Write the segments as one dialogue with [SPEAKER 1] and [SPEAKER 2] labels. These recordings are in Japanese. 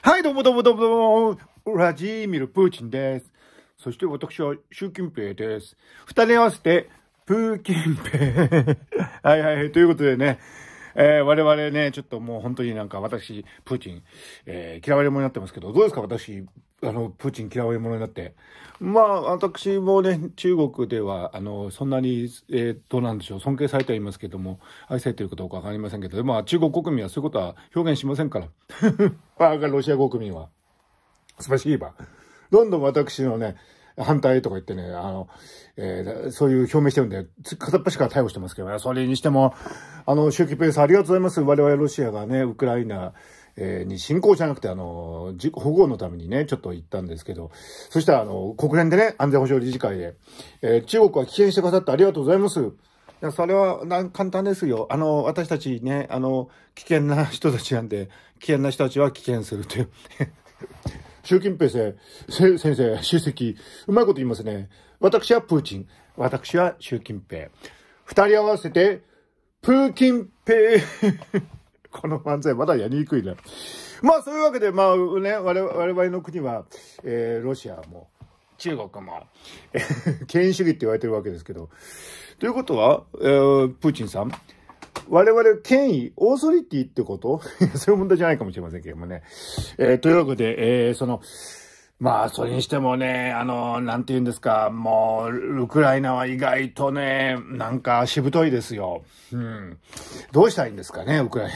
[SPEAKER 1] はい、どうもどうもどうもどうも、ウラジーミル・プーチンです。そして私は習近平です。二人合わせて、プーキンペ はいはい、ということでね、えー、我々ね、ちょっともう本当になんか私、プーチン、えー、嫌われ者になってますけど、どうですか私、あの、プーチン嫌われ者になって。まあ、私もね、中国では、あの、そんなに、えー、どうなんでしょう、尊敬されてはいますけども、愛されてるかどうかわかりませんけど、まあ、中国国民はそういうことは表現しませんから。ロシア国民は。素晴らしいわ。どんどん私のね、反対とか言ってね、あの、えー、そういう表明してるんで、片っ端から逮捕してますけどね。それにしても、あの、習近平さんありがとうございます。我々ロシアがね、ウクライナ、えに侵攻じゃなくて、あの、保護のためにね、ちょっと行ったんですけど、そしたら、あの、国連でね、安全保障理事会で、えー、中国は棄権してくださってありがとうございます。いや、それは、な、簡単ですよ。あの、私たちね、あの、危険な人たちなんで、危険な人たちは危険するという。習近平先生、先生、主席、うまいこと言いますね。私はプーチン。私は習近平。二人合わせて、プーキンペイ この漫才まだやりにくいな。まあそういうわけで、まあね、我々の国は、えー、ロシアも、中国も、権威主義って言われてるわけですけど。ということは、えー、プーチンさん、我々権威、オーソリティってこと そういう問題じゃないかもしれませんけどもね。えー、というわけで、えー、その、まあ、それにしてもね、あの、なんて言うんですか、もう、ウクライナは意外とね、なんかしぶといですよ。うん。どうしたらいいんですかね、ウクライ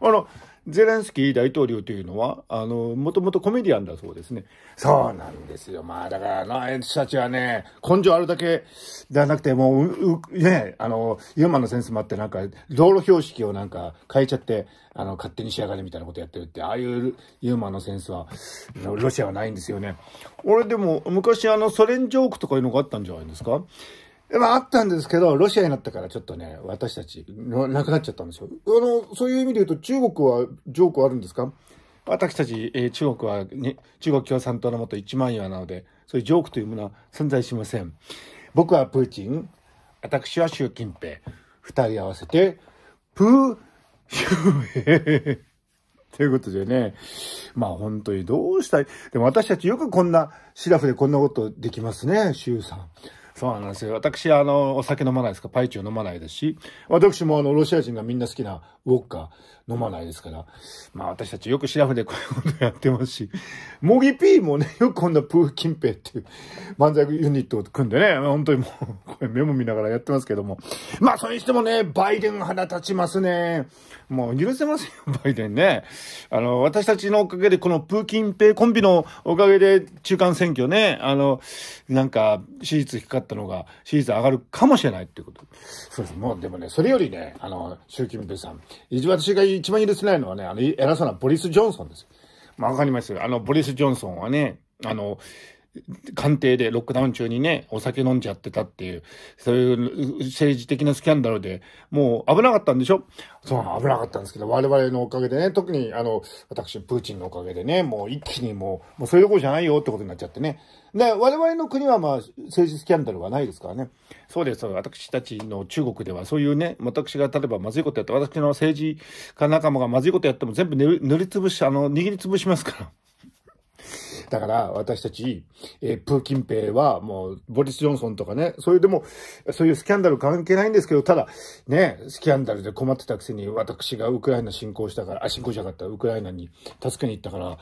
[SPEAKER 1] ナ。あの、ゼレンスキー大統領というのは、あの、もともとコメディアンだそうですね。そうなんですよ。まあ、だから、あの、あいつたちはね、根性あるだけではなくて、もう、う、ね、あの、マのセンスもあって、なんか、道路標識をなんか変えちゃって、あの、勝手に仕上がれみたいなことやってるって、ああいうユーマのセンスは、ロシアはないんですよね。俺でも、昔あの、ソ連ジョークとかいうのがあったんじゃないですかまあ、あったんですけど、ロシアになったからちょっとね、私たち、なくなっちゃったんですよ。あの、そういう意味で言うと、中国はジョークはあるんですか私たち、えー、中国は、ね、中国共産党のもと一万円なので、そういうジョークというものは存在しません。僕はプーチン、私は習近平、二人合わせて、プー、シュー ということでね、まあ本当にどうしたい。でも私たちよくこんな、シラフでこんなことできますね、シュさん。そうなんですよ。私、あの、お酒飲まないですか、パイチュー飲まないですし、私もあの、ロシア人がみんな好きなウォッカ、飲まないですから。まあ私たちよくシラフでこういうことやってますし、モギピーもね、よくこんなプーキンペイっていう漫才ユニットを組んでね、本当にもう、これメモ見ながらやってますけども。まあそれにしてもね、バイデン腹立ちますね。もう許せませんよ、バイデンね。あの、私たちのおかげで、このプーキンペイコンビのおかげで中間選挙ね、あの、なんか、支持率低かったのが、支持率上がるかもしれないっていうこと。そうです。もうでもね、それよりね、あの、習近平さん、一番私が言一番許せないのはね、あの、偉そうなボリス・ジョンソンです。まあ、わかりますあの、ボリス・ジョンソンはね、あの、官邸でロックダウン中にね、お酒飲んじゃってたっていう、そういう政治的なスキャンダルで、もう危なかったんでしょそう、危なかったんですけど、我々のおかげでね、特にあの、私、プーチンのおかげでね、もう一気にもう、もうそういうとこじゃないよってことになっちゃってね。で、我々の国はまあ、政治スキャンダルはないですからね。そうです。私たちの中国では、そういうね、私が例えばまずいことやって、私の政治家仲間がまずいことやっても全部塗りつぶし、あの、握りつぶしますから。だから私たち、えー、プーキンペイはもう、ボリス・ジョンソンとかね、そういうでも、そういうスキャンダル関係ないんですけど、ただ、ね、スキャンダルで困ってたくせに、私がウクライナ侵攻したから、あ、侵攻じゃなかった、ウクライナに助けに行ったから、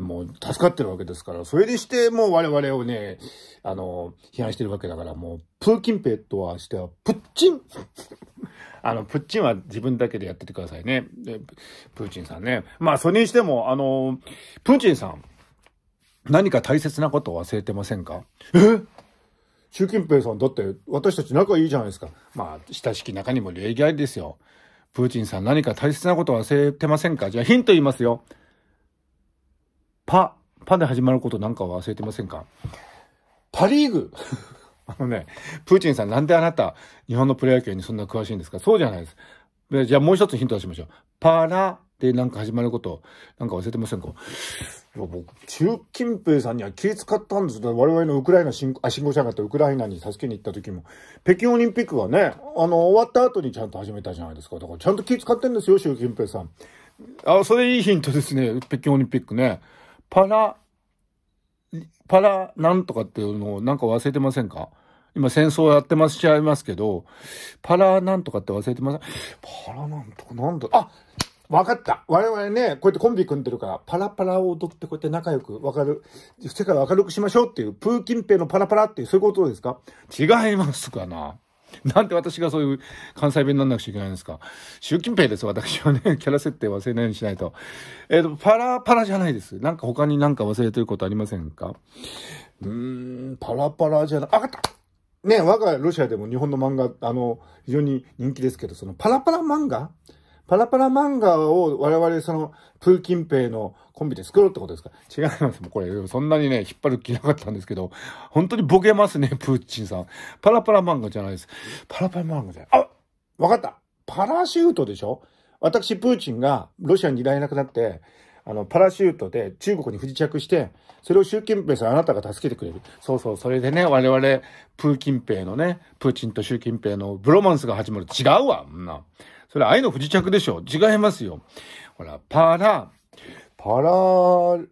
[SPEAKER 1] もう助かってるわけですから、それでしてもう我々をね、あの、批判してるわけだから、もう、プーキンペイとはしては、プッチンあの、プッチンは自分だけでやっててくださいね。プーチンさんね。まあ、それにしても、あの、プーチンさん、何か大切なことを忘れてませんかえ習近平さんだって私たち仲いいじゃないですか。まあ、親しき中にも礼儀ありですよ。プーチンさん何か大切なこと忘れてませんかじゃあヒント言いますよ。パ、パで始まることなんか忘れてませんかパリーグ あのね、プーチンさんなんであなた日本のプロ野球にそんな詳しいんですかそうじゃないです。でじゃあもう一つヒント出しましょう。パラでなんか始まることなんか忘れてませんか僕、習近平さんには気使ったんですよ。我々のウクライナ侵あ侵攻者があったウクライナに助けに行った時も、北京オリンピックはね、あの、終わった後にちゃんと始めたじゃないですか。だからちゃんと気使ってんですよ、習近平さん。あ、それいいヒントですね、北京オリンピックね。パラ、パラなんとかっていうのをなんか忘れてませんか今戦争やってますしちゃいますけど、パラなんとかって忘れてませんパラなんとかなんだあわかった。我々ね、こうやってコンビ組んでるから、パラパラを踊ってこうやって仲良くわかる、世界を明るくしましょうっていう、プーキンペイのパラパラっていう、そういうことですか違いますかななんで私がそういう関西弁にならなくちゃいけないんですか習近平です、私はね。キャラ設定忘れないようにしないと。えっ、ー、と、パラパラじゃないです。なんか他になんか忘れてることありませんかうーん、パラパラじゃな、あかったね、我がロシアでも日本の漫画、あの、非常に人気ですけど、そのパラパラ漫画パラパラ漫画を我々その、プーキンペイのコンビで作ろうってことですか違います。もうこれ、そんなにね、引っ張る気なかったんですけど、本当にボケますね、プーチンさん。パラパラ漫画じゃないです。パラパラ漫画じゃない。あわかったパラシュートでしょ私、プーチンがロシアにいられなくなって、あの、パラシュートで中国に不時着して、それを習近平さんあなたが助けてくれる。そうそう、それでね、我々、プーキンペイのね、プーチンと習近平のブロマンスが始まる。違うわ、んな。それ愛の不時着でしょ。違いますよ。ほら、パラ、パラ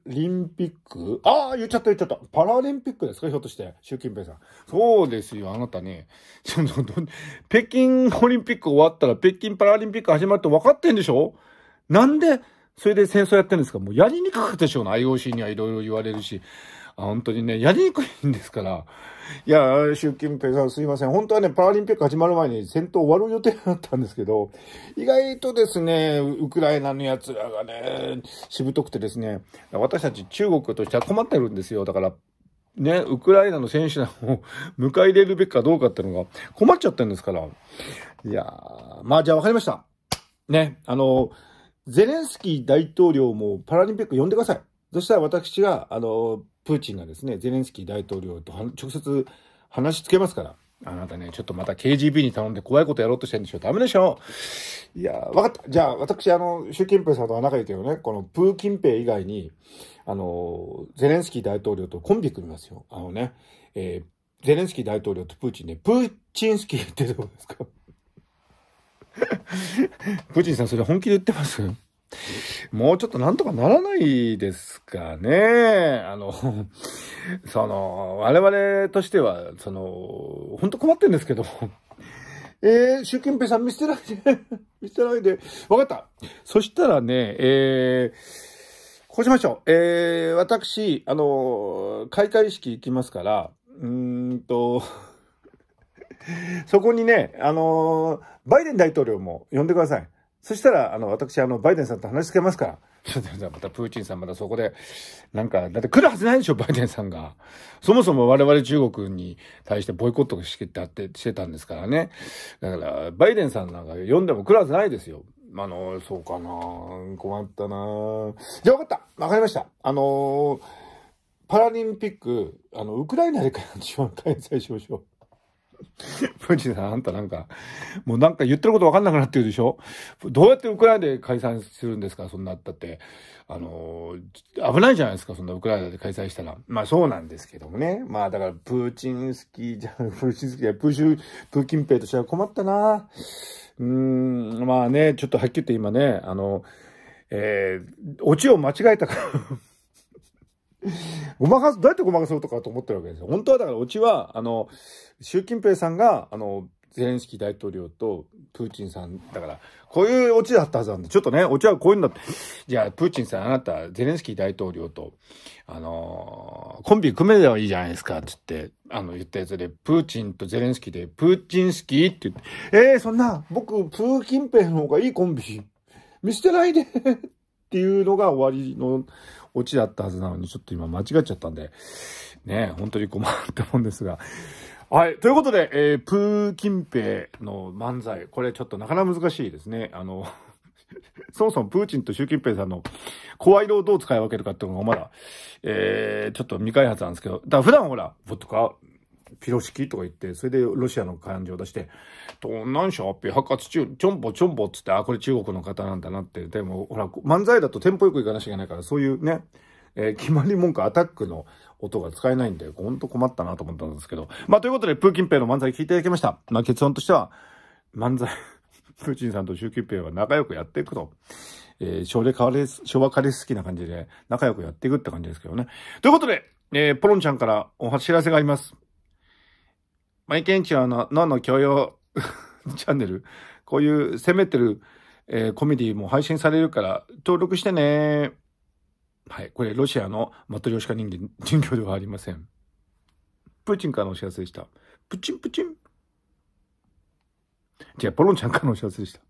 [SPEAKER 1] リンピックああ、言っちゃった言っちゃった。パラリンピックですかひょっとして。習近平さん。そうですよ。あなたね。ちょっと、北京オリンピック終わったら北京パラリンピック始まるって分かってんでしょなんで、それで戦争やってるんですかもうやりにくかったでしょうな。IOC にはいろいろ言われるし。本当にね、やりにくいんですから。いや、習近平さんすいません。本当はね、パラリンピック始まる前に戦闘終わる予定だったんですけど、意外とですね、ウクライナの奴らがね、しぶとくてですね、私たち中国としては困ってるんですよ。だから、ね、ウクライナの選手団を 迎え入れるべきかどうかっていうのが困っちゃってるんですから。いやー、まあじゃあわかりました。ね、あの、ゼレンスキー大統領もパラリンピック呼んでください。そしたら私が、あの、プーチンがですね、ゼレンスキー大統領と直接話しつけますから。あなたね、ちょっとまた KGB に頼んで怖いことやろうとしてるんでしょダメでしょいやわかった。じゃあ、私、あの、習近平さんとは仲いいけどね、このプーキンペイ以外に、あの、ゼレンスキー大統領とコンビ組みますよ。あのね、えー、ゼレンスキー大統領とプーチンね、プーチンスキーってどうですか プーチンさん、それ本気で言ってますもうちょっとなんとかならないですかね。あの、その、我々としては、その、本当困ってんですけど、えー、習近平さん見捨てないで、見捨てないで。わかった。そしたらね、えー、こうしましょう。えー、私、あの、開会式行きますから、うんと、そこにね、あの、バイデン大統領も呼んでください。そしたら、あの、私、あの、バイデンさんと話しつけますから。ちょっと、またプーチンさんまたそこで、なんか、だって来るはずないでしょ、バイデンさんが。そもそも我々中国に対してボイコットしてたって、してたんですからね。だから、バイデンさんなんか読んでも来るはずないですよ。あの、そうかな困ったなじゃあ分かった分かりました。あのー、パラリンピック、あの、ウクライナで開催しましょう。プーチンさん、あんたなんか、もうなんか言ってることわかんなくなってるでしょどうやってウクライナで解散するんですかそんなったって。あの、危ないじゃないですかそんなウクライナで開催したら。まあそうなんですけどもね。まあだから、プーチンスキーじゃ、プーチンスキーじゃ、プーチン、プーキンペイとしては困ったなうん、まあね、ちょっとはっきり言って今ね、あの、えー、オチを間違えたから ごまかす、どうやってごまかそうとかと思ってるわけですよ。本当はだから、うちは、あの、習近平さんが、あの、ゼレンスキー大統領とプーチンさん、だから、こういうオチだったはずなんで、ちょっとね、オチはこういうんだって、じゃあ、プーチンさん、あなた、ゼレンスキー大統領と、あのー、コンビ組めればいいじゃないですか、つって、あの、言ったやつで、プーチンとゼレンスキーで、プーチンスキーって言って、えー、そんな、僕、プーキンペイの方がいいコンビ、見捨てないでっていうのが終わりの、オチだったはずなのに、ちょっと今間違っちゃったんで、ね、本当に困ったもんですが。はい。ということで、えー、プー・キンペイの漫才。これちょっとなかなか難しいですね。あの、そもそもプーチンと習近平さんの声色をどう使い分けるかっていうのがまだ、えー、ちょっと未開発なんですけど、だから普段ほら、僕とか、ピロシキとか言って、それでロシアの感情を出して、どんなんしょっぴ、発掘中、ちょんぼちょんぼっつって、あ、これ中国の方なんだなって。でも、ほら、漫才だとテンポよく行かなしがないから、そういうね、えー、決まり文句アタックの音が使えないんで、ほんと困ったなと思ったんですけど。まあ、ということで、プーキンペイの漫才聞いていただきました。まあ、結論としては、漫才 プーチンさんと習近平は仲良くやっていくと。えー、昭和カレー、昭和カレ好きな感じで仲良くやっていくって感じですけどね。ということで、えー、ポロンちゃんからお知らせがあります。マイケンチはあの脳の教養 チャンネル、こういう攻めてる、えー、コメディも配信されるから、登録してね。はい。これ、ロシアのマトリョーシカ人間、人形ではありません。プーチンからのお知らせでした。プチンプチン。じゃあ、ポロンちゃんからのお知らせでした。